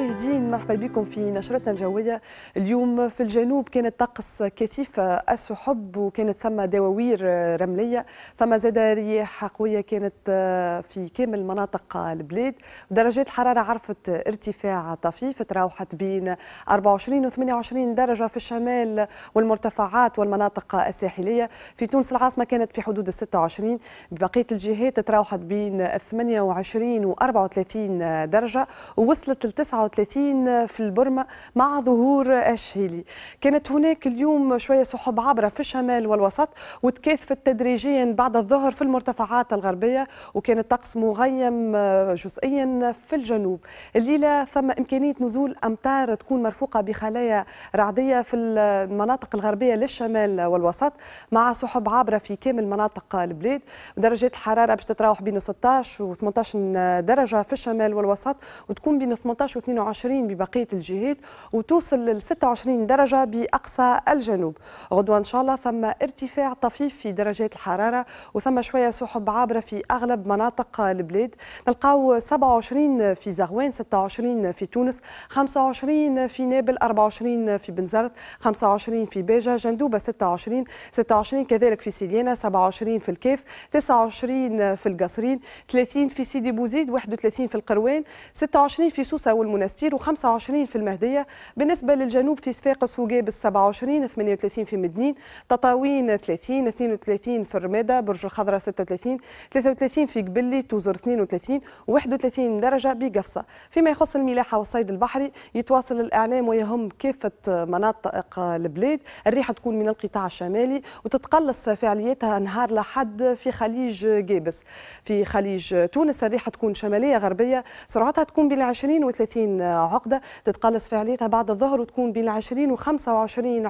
مشاهدين مرحبا بكم في نشرتنا الجوية اليوم في الجنوب كانت طقس كثيف السحب وكانت ثم دواوير رملية ثم زاد رياح قوية كانت آه، في كامل مناطق البلاد درجات الحرارة عرفت ارتفاع طفيف تراوحت بين 24 و 28 درجة في الشمال والمرتفعات والمناطق الساحلية في تونس العاصمة كانت في حدود 26 ببقية الجهات تراوحت بين 28 و 34 درجة ووصلت ل 39 في البرمة مع ظهور الشهيلي كانت هناك اليوم شوية سحب عابرة في الشمال والوسط وتكاثفت تدريجيا بعد الظهر في المرتفعات الغربية وكان الطقس مغيم جزئيا في الجنوب الليلة ثم إمكانية نزول أمطار تكون مرفوقة بخلايا رعدية في المناطق الغربية للشمال والوسط مع سحب عابرة في كامل مناطق البلاد درجات الحرارة باش تتراوح بين 16 و 18 درجة في الشمال والوسط وتكون بين 18 و 22 22 ببقية الجهات وتوصل لل 26 درجة بأقصى الجنوب غدوة إن شاء الله ثم ارتفاع طفيف في درجات الحرارة وثم شوية سحب عابرة في أغلب مناطق البلاد نلقاو 27 في زغوان 26 في تونس 25 في نابل 24 في بنزرت 25 في باجة جندوبة 26 26 كذلك في سيديانا 27 في الكاف 29 في القصرين 30 في سيدي بوزيد 31 في القروان 26 في سوسة والم... المنستير و25 في المهدية بالنسبة للجنوب في صفاقس وجابل 27 38 في مدنين تطاوين 30 32 في الرمادة برج الخضرة 36 33 في قبلي توزر 32 31 درجة بقفصة فيما يخص الملاحة والصيد البحري يتواصل الإعلام ويهم كافة مناطق البلاد الريحة تكون من القطاع الشمالي وتتقلص فعاليتها نهار لحد في خليج جابس في خليج تونس الريحة تكون شمالية غربية سرعتها تكون بين 20 و 30 30 عقده تتقلص فعاليتها بعد الظهر وتكون بين 20 و25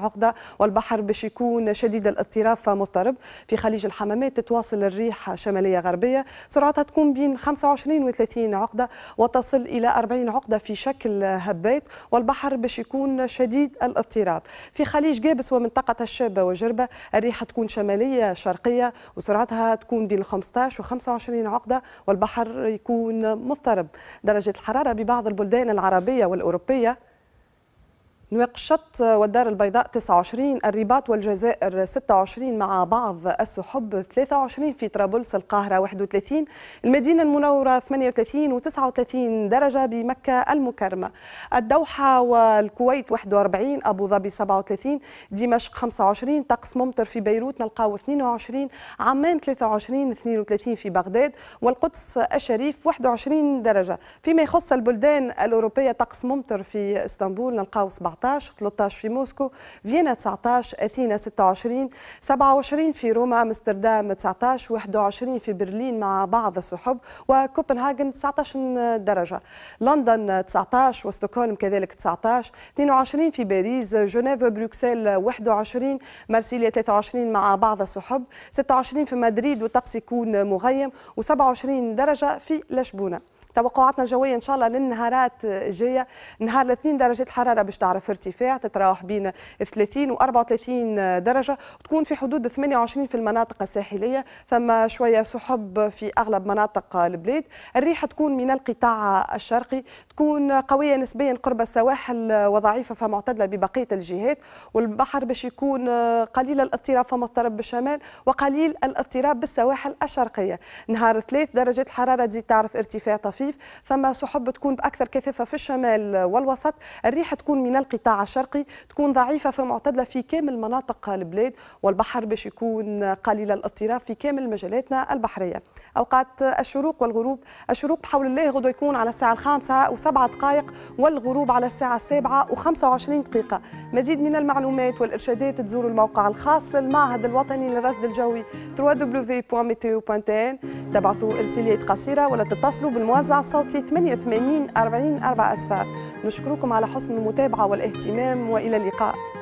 عقده والبحر باش يكون شديد الاضطراب فمضطرب في خليج الحمامات تتواصل الريح شماليه غربيه سرعتها تكون بين 25 و 30 عقده وتصل الى 40 عقده في شكل هبات والبحر باش يكون شديد الاضطراب في خليج جابس ومنطقه الشابه وجربه الريح تكون شماليه شرقيه وسرعتها تكون بين 15 و 25 عقده والبحر يكون مضطرب درجه الحراره ببعض البلدان البلدان العربية والأوروبية نواقشط والدار البيضاء 29 الرباط والجزائر 26 مع بعض السحب 23 في طرابلس القاهرة 31 المدينة المنورة 38 و39 درجة بمكة المكرمة الدوحة والكويت 41 أبو ظبي 37 دمشق 25 طقس ممطر في بيروت نلقاو 22 عمان 23 32 في بغداد والقدس الشريف 21 درجة فيما يخص البلدان الأوروبية طقس ممطر في اسطنبول نلقاو 17 19 13 في موسكو فيينا 19 أثينا 26 27 في روما امستردام 19 21 في برلين مع بعض السحب وكوبنهاغن 19 درجة لندن 19 وستوكهولم كذلك 19 22 في باريس جنيف بروكسل 21 مارسيليا 23 مع بعض السحب 26 في مدريد والطقس يكون مغيم و27 درجة في لشبونة توقعاتنا الجويه ان شاء الله للنهارات الجايه نهار الاثنين درجه الحراره باش تعرف ارتفاع تتراوح بين 30 و34 درجه وتكون في حدود 28 في المناطق الساحليه ثم شويه سحب في اغلب مناطق البلاد الريح تكون من القطاع الشرقي تكون قويه نسبيا قرب السواحل وضعيفه فمعتدله ببقيه الجهات والبحر باش يكون قليل الاضطراب فمضطرب بالشمال وقليل الاضطراب بالسواحل الشرقيه نهار ثلاث درجات الحراره تزيد تعرف ارتفاع طفيف خفيف ثم سحب تكون باكثر كثافه في الشمال والوسط الريح تكون من القطاع الشرقي تكون ضعيفه فمعتدله في كامل مناطق البلاد والبحر باش يكون قليل الاضطراب في كامل مجالاتنا البحريه اوقات الشروق والغروب الشروق بحول الله غدو يكون على الساعه الخامسة و7 دقائق والغروب على الساعة السابعة و و25 دقيقة مزيد من المعلومات والإرشادات تزوروا الموقع الخاص للمعهد الوطني للرصد الجوي www.meteo.tn تبعثوا إرسالات قصيرة ولا تتصلوا بالموزع الإذاعة 88 40 4 أسفار نشكركم على حسن المتابعة والاهتمام وإلى اللقاء